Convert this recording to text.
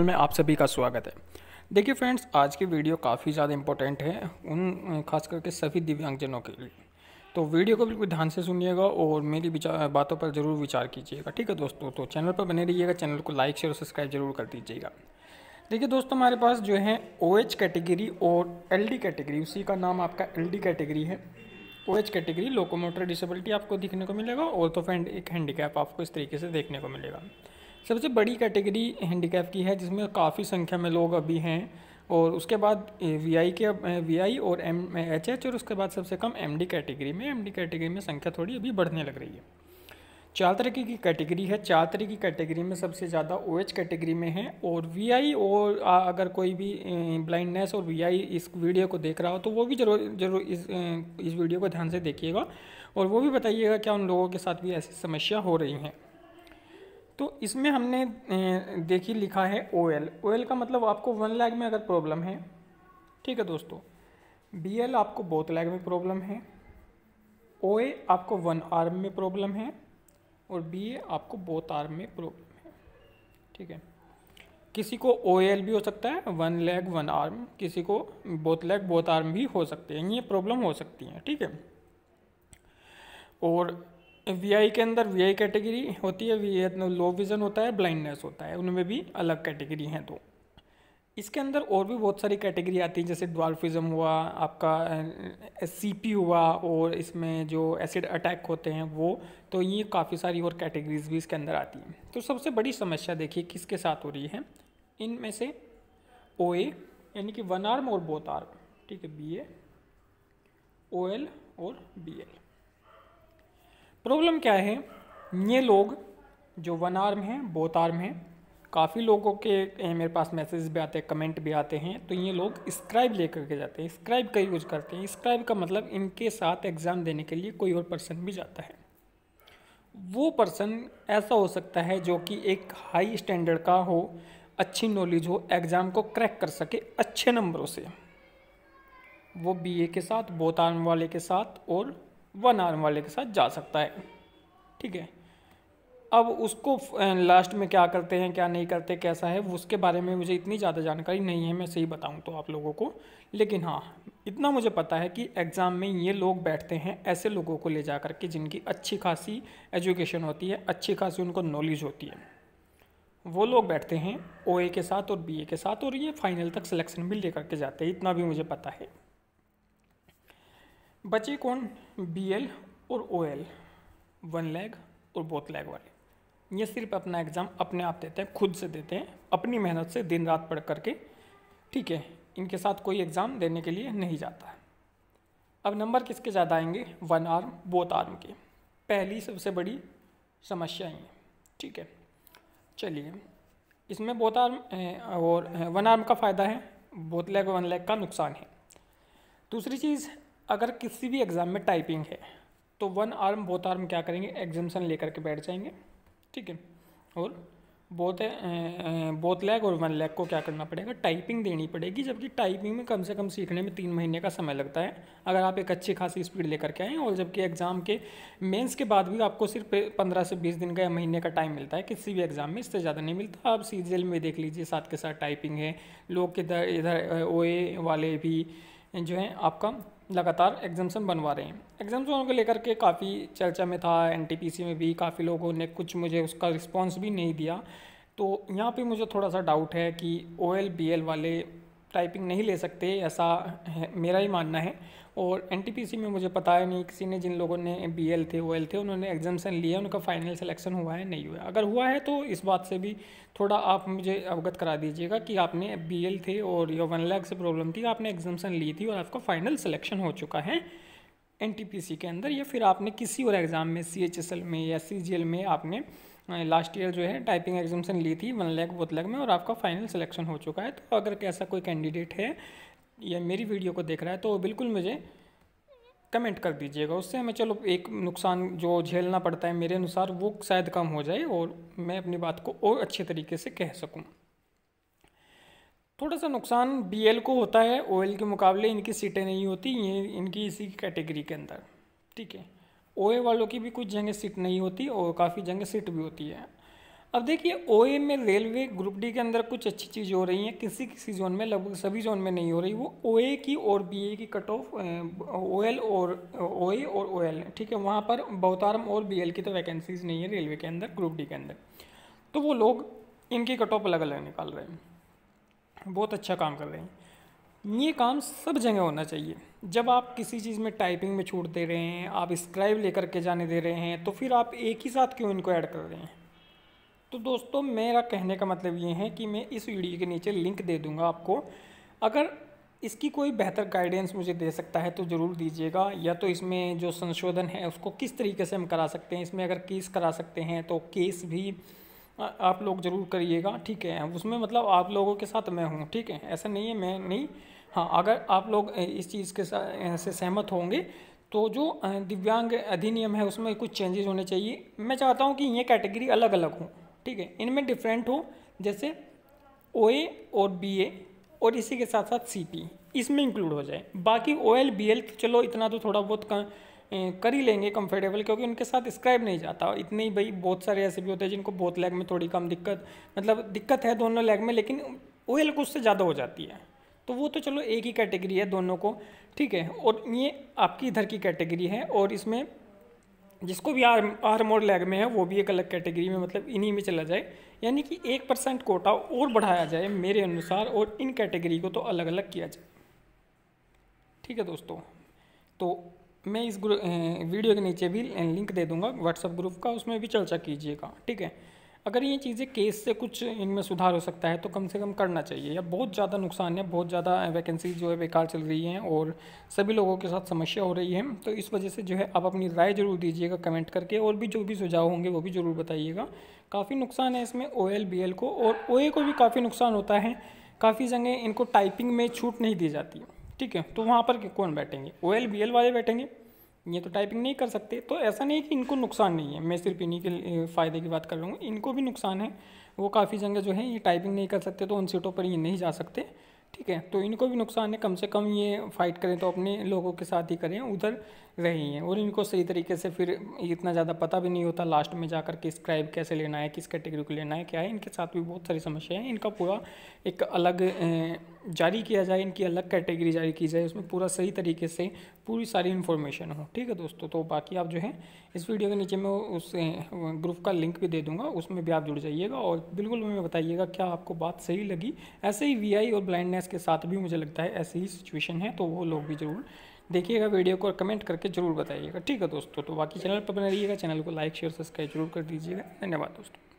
channel में आप सभी का स्वागत है देखिए फ्रेंड्स आज की वीडियो काफ़ी ज़्यादा इंपॉर्टेंट है उन खास करके सभी दिव्यांगजनों के लिए तो वीडियो को बिल्कुल ध्यान से सुनिएगा और मेरी बातों पर ज़रूर विचार कीजिएगा ठीक है दोस्तों तो चैनल पर बने रहिएगा चैनल को लाइक शेयर और सब्सक्राइब जरूर कर दीजिएगा देखिए दोस्तों हमारे पास जो है ओ OH कैटेगरी और एल कैटेगरी उसी का नाम आपका एल कैटेगरी है O OH category locomotor disability आपको देखने को मिलेगा और तो फ्रेंड एक हैंडीकैप आपको इस तरीके से देखने को मिलेगा सबसे बड़ी कैटेगरी हैंडीकैप की है जिसमें काफ़ी संख्या में लोग अभी हैं और उसके बाद वी आई के वी आई और एम एच एच और उसके बाद सबसे कम एम डी कैटेगरी में एम डी कैटेगरी में संख्या थोड़ी अभी बढ़ने लग रही है चार तरीके की कैटेगरी है चार तरीके की कैटेगरी में सबसे ज़्यादा ओ OH एच कैटेगरी में है और वी आई और अगर कोई भी ब्लाइंडनेस और वी आई इस वीडियो को देख रहा हो तो वो भी जरूर जरूर इस इस वीडियो को ध्यान से देखिएगा और वो भी बताइएगा क्या उन लोगों के साथ भी ऐसी समस्या हो रही हैं तो इसमें हमने देखिए लिखा है ओ एल ओ एल का मतलब आपको वन लैग में अगर प्रॉब्लम है ठीक है दोस्तों बी एल आपको बहुत लैग में प्रॉब्लम है ओ ए आपको वन आर्म में प्रॉब्लम है और बी ए आपको बोथ आर्म में प्रॉब्लम है ठीक है किसी को ओ एल भी हो सकता है वन लेग वन आर्म किसी को बोथ लैग बोथ आर्म भी हो सकते हैं ये प्रॉब्लम हो सकती हैं ठीक है और वी के अंदर वी कैटेगरी होती है वी लो विज़न होता है ब्लाइंडनेस होता है उनमें भी अलग कैटेगरी हैं तो इसके अंदर और भी बहुत सारी कैटेगरी आती हैं जैसे ड्वाल्फिज़म हुआ आपका सीपी हुआ और इसमें जो एसिड अटैक होते हैं वो तो ये काफ़ी सारी और कैटेगरीज भी इसके अंदर आती हैं तो सबसे बड़ी समस्या देखिए किसके साथ हो रही है इनमें से ओ ए यानी कि वन आर्म और बोथ आर्म ठीक है बी ए ओ एल और बी एल प्रॉब्लम क्या है ये लोग जो वन आर्म हैं बोथ आर्म हैं काफ़ी लोगों के मेरे पास मैसेज भी आते हैं कमेंट भी आते हैं तो ये लोग स्क्राइब ले करके जाते हैं स्क्राइब का यूज करते हैं स्क्राइब का मतलब इनके साथ एग्ज़ाम देने के लिए कोई और पर्सन भी जाता है वो पर्सन ऐसा हो सकता है जो कि एक हाई स्टैंडर्ड का हो अच्छी नॉलेज हो एग्ज़ाम को क्रैक कर सके अच्छे नंबरों से वो बीए के साथ बोतान वाले के साथ और वन आर्म वाले के साथ जा सकता है ठीक है अब उसको लास्ट में क्या करते हैं क्या नहीं करते कैसा है उसके बारे में मुझे इतनी ज़्यादा जानकारी नहीं है मैं सही बताऊं तो आप लोगों को लेकिन हाँ इतना मुझे पता है कि एग्ज़ाम में ये लोग बैठते हैं ऐसे लोगों को ले जा कर के जिनकी अच्छी खासी एजुकेशन होती है अच्छी खासी उनको नॉलेज होती है वो लोग बैठते हैं ओ के साथ और बी के साथ और ये फाइनल तक सिलेक्शन भी ले करके जाते हैं इतना भी मुझे पता है बचे कौन बी एल और ओ एल वन लेग और बोथ लेग वाले ये सिर्फ अपना एग्ज़ाम अपने आप देते हैं खुद से देते हैं अपनी मेहनत से दिन रात पढ़ करके ठीक है इनके साथ कोई एग्ज़ाम देने के लिए नहीं जाता अब नंबर किसके ज़्यादा आएंगे वन आर्म बोथ आर्म के पहली सबसे बड़ी समस्या ये ठीक है चलिए इसमें बोथ आर्म और वन आर्म का फ़ायदा है बोथ लेग वन लेग का नुकसान है दूसरी चीज़ अगर किसी भी एग्ज़ाम में टाइपिंग है तो वन आर्म बोथ आर्म क्या करेंगे एग्जामेशन लेकर के बैठ जाएंगे ठीक है और बोथ बोथ लैग और वन लैग को क्या करना पड़ेगा टाइपिंग देनी पड़ेगी जबकि टाइपिंग में कम से कम सीखने में तीन महीने का समय लगता है अगर आप एक अच्छी खासी स्पीड लेकर के आएँ और जबकि एग्ज़ाम के मेंस के बाद भी आपको सिर्फ पंद्रह से बीस दिन का या महीने का टाइम मिलता है किसी भी एग्ज़ाम में इससे ज़्यादा नहीं मिलता आप सी में देख लीजिए साथ के साथ टाइपिंग है लोग किधर इधर ओ वाले भी जो हैं आपका लगातार एग्जाम्सन बनवा रहे हैं एग्जाम्सन को लेकर के काफ़ी चर्चा में था एन में भी काफ़ी लोगों ने कुछ मुझे उसका रिस्पॉन्स भी नहीं दिया तो यहाँ पे मुझे थोड़ा सा डाउट है कि ओ वाले टाइपिंग नहीं ले सकते ऐसा है मेरा ही मानना है और एन में मुझे पता है नहीं किसी ने जिन लोगों ने एल थे एल थे उन्होंने एग्जामेशन लिया उनका फाइनल सिलेक्शन हुआ है नहीं हुआ अगर हुआ है तो इस बात से भी थोड़ा आप मुझे अवगत करा दीजिएगा कि आपने एल थे और या वन लैख से प्रॉब्लम थी आपने एग्जामेशन ली थी और आपका फाइनल सिलेक्शन हो चुका है एन के अंदर या फिर आपने किसी और एग्ज़ाम में सी में या सी में आपने लास्ट ईयर जो है टाइपिंग एग्जामेशन ली थी वन लैक बहुत लैक में और आपका फाइनल सिलेक्शन हो चुका है तो अगर ऐसा कोई कैंडिडेट है या मेरी वीडियो को देख रहा है तो बिल्कुल मुझे कमेंट कर दीजिएगा उससे हमें चलो एक नुकसान जो झेलना पड़ता है मेरे अनुसार वो शायद कम हो जाए और मैं अपनी बात को और अच्छे तरीके से कह सकूँ थोड़ा सा नुकसान बी को होता है ओ के मुकाबले इनकी सीटें नहीं होती ये इनकी इसी कैटेगरी के अंदर ठीक है ओए वालों की भी कुछ जगह सीट नहीं होती और काफ़ी जगह सीट भी होती है अब देखिए ओए में रेलवे ग्रुप डी के अंदर कुछ अच्छी चीज़ हो रही है किसी किसी जोन में लगभग सभी जोन में नहीं हो रही वो ओए की और ए की कट ऑफ ओएल और ओए और एल ठीक है वहाँ पर बहुतारम और एल की तो वैकेंसीज नहीं है रेलवे के अंदर ग्रुप डी के अंदर तो वो लोग इनकी कट ऑफ अलग अलग निकाल रहे हैं बहुत अच्छा काम कर रहे हैं ये काम सब जगह होना चाहिए जब आप किसी चीज़ में टाइपिंग में छूट दे रहे हैं आप स्क्राइब लेकर के जाने दे रहे हैं तो फिर आप एक ही साथ क्यों इनको ऐड कर रहे हैं तो दोस्तों मेरा कहने का मतलब ये है कि मैं इस वीडियो के नीचे लिंक दे दूँगा आपको अगर इसकी कोई बेहतर गाइडेंस मुझे दे सकता है तो ज़रूर दीजिएगा या तो इसमें जो संशोधन है उसको किस तरीके से हम करा सकते हैं इसमें अगर केस करा सकते हैं तो केस भी आप लोग ज़रूर करिएगा ठीक है उसमें मतलब आप लोगों के साथ मैं हूँ ठीक है ऐसा नहीं है मैं नहीं हाँ अगर आप लोग इस चीज़ के साथ से सहमत होंगे तो जो दिव्यांग अधिनियम है उसमें कुछ चेंजेस होने चाहिए मैं चाहता हूँ कि ये कैटेगरी अलग अलग हो ठीक है इनमें डिफरेंट हो जैसे ओ ए और बी ए और इसी के साथ साथ सी पी इसमें इंक्लूड हो जाए बाकी ओ एल बी एल चलो इतना तो थोड़ा बहुत कर ही लेंगे कंफर्टेबल क्योंकि उनके साथ स्क्राइब नहीं जाता इतने ही भाई बहुत सारे ऐसे भी होते हैं जिनको बहुत लेग में थोड़ी कम दिक्कत मतलब दिक्कत है दोनों लेग में लेकिन ओएल को उससे ज़्यादा हो जाती है तो वो तो चलो एक ही कैटेगरी है दोनों को ठीक है और ये आपकी इधर की कैटेगरी है और इसमें जिसको भी आर आर्म और लेग में है वो भी एक अलग कैटेगरी में मतलब इन्हीं में चला जाए यानी कि एक परसेंट कोटा और बढ़ाया जाए मेरे अनुसार और इन कैटेगरी को तो अलग अलग किया जाए ठीक है दोस्तों तो मैं इस ग्रुप वीडियो के नीचे भी लिंक दे दूंगा व्हाट्सअप ग्रुप का उसमें भी चर्चा कीजिएगा ठीक है अगर ये चीज़ें केस से कुछ इनमें सुधार हो सकता है तो कम से कम करना चाहिए या बहुत ज़्यादा नुकसान है बहुत ज़्यादा वैकेंसी जो है बेकार चल रही हैं और सभी लोगों के साथ समस्या हो रही है तो इस वजह से जो है आप अपनी राय जरूर दीजिएगा कमेंट करके और भी जो भी सुझाव होंगे वो भी ज़रूर बताइएगा काफ़ी नुकसान है इसमें ओ एल बी एल को और ओ ए को भी काफ़ी नुकसान होता है काफ़ी जगह इनको टाइपिंग में छूट नहीं दी जाती ठीक है तो वहाँ पर कौन बैठेंगे ओ एल बी एल वाले बैठेंगे ये तो टाइपिंग नहीं कर सकते तो ऐसा नहीं है कि इनको नुकसान नहीं है मैं सिर्फ इन्हीं के फ़ायदे की बात कर रहा हूँ इनको भी नुकसान है वो काफ़ी जगह जो है ये टाइपिंग नहीं कर सकते तो उन सीटों पर ये नहीं जा सकते ठीक है तो इनको भी नुकसान है कम से कम ये फाइट करें तो अपने लोगों के साथ ही करें उधर रही हैं और इनको सही तरीके से फिर इतना ज़्यादा पता भी नहीं होता लास्ट में जाकर किस क्राइब कैसे लेना है किस कैटेगरी को लेना है क्या है इनके साथ भी बहुत सारी समस्याएं हैं इनका पूरा एक अलग जारी किया जाए इनकी अलग कैटेगरी जारी की जाए उसमें पूरा सही तरीके से पूरी सारी इन्फॉर्मेशन हो ठीक है दोस्तों तो बाकी आप जो है इस वीडियो के नीचे मैं उस ग्रुप का लिंक भी दे दूंगा उसमें भी आप जुड़ जाइएगा और बिल्कुल हमें बताइएगा क्या आपको बात सही लगी ऐसे ही वी और ब्लाइंडनेस के साथ भी मुझे लगता है ऐसी ही सिचुएशन है तो वो लोग भी ज़रूर देखिएगा वीडियो को कमेंट करके जरूर बताइएगा ठीक है दोस्तों तो बाकी चैनल पर बने रहिएगा चैनल को लाइक शेयर सब्सक्राइब जरूर कर दीजिएगा धन्यवाद दोस्तों